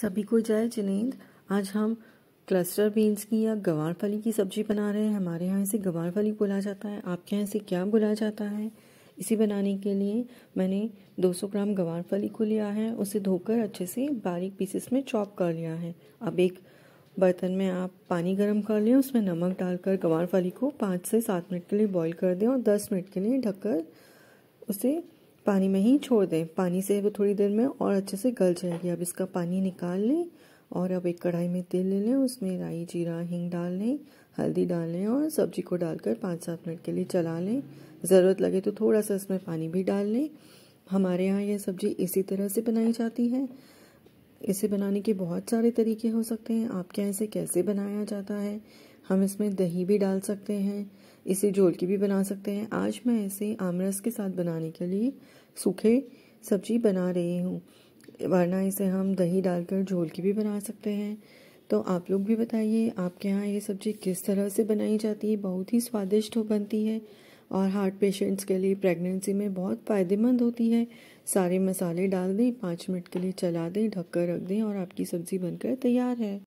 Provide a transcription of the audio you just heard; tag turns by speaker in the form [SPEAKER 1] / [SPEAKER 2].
[SPEAKER 1] सभी को जय जिनेन्द आज हम क्लस्टर बीन्स की या गवार फली की सब्जी बना रहे हैं हमारे यहाँ इसे गवार फली बोला जाता है आपके यहाँ इसे क्या बोला जाता है इसे बनाने के लिए मैंने 200 ग्राम गवार फली को लिया है उसे धोकर अच्छे से बारीक पीसेस में चॉप कर लिया है अब एक बर्तन में आप पानी गर्म कर लें उसमें नमक डालकर गवार फली को पाँच से सात मिनट के लिए बॉईल कर दें और दस मिनट के लिए ढककर उसे पानी में ही छोड़ दें पानी से वो थोड़ी देर में और अच्छे से गल जाएगी अब इसका पानी निकाल लें और अब एक कढ़ाई में तेल ले लें उसमें राई जीरा हिंग डाल लें हल्दी डाल लें और सब्जी को डालकर पाँच सात मिनट के लिए चला लें ज़रूरत लगे तो थोड़ा सा इसमें पानी भी डाल लें हमारे यहाँ यह सब्जी इसी तरह से बनाई जाती है इसे बनाने के बहुत सारे तरीके हो सकते हैं आपके यहाँ इसे कैसे बनाया जाता है हम इसमें दही भी डाल सकते हैं इसे झोल की भी बना सकते हैं आज मैं इसे आमरस के साथ बनाने के लिए सूखे सब्जी बना रही हूँ वरना इसे हम दही डालकर झोल की भी बना सकते हैं तो आप लोग भी बताइए आपके यहाँ ये सब्ज़ी किस तरह से बनाई जाती है बहुत ही स्वादिष्ट हो बनती है और हार्ट पेशेंट्स के लिए प्रेगनेंसी में बहुत फ़ायदेमंद होती है सारे मसाले डाल दें पाँच मिनट के लिए चला दें ढककर रख दें और आपकी सब्ज़ी बनकर तैयार है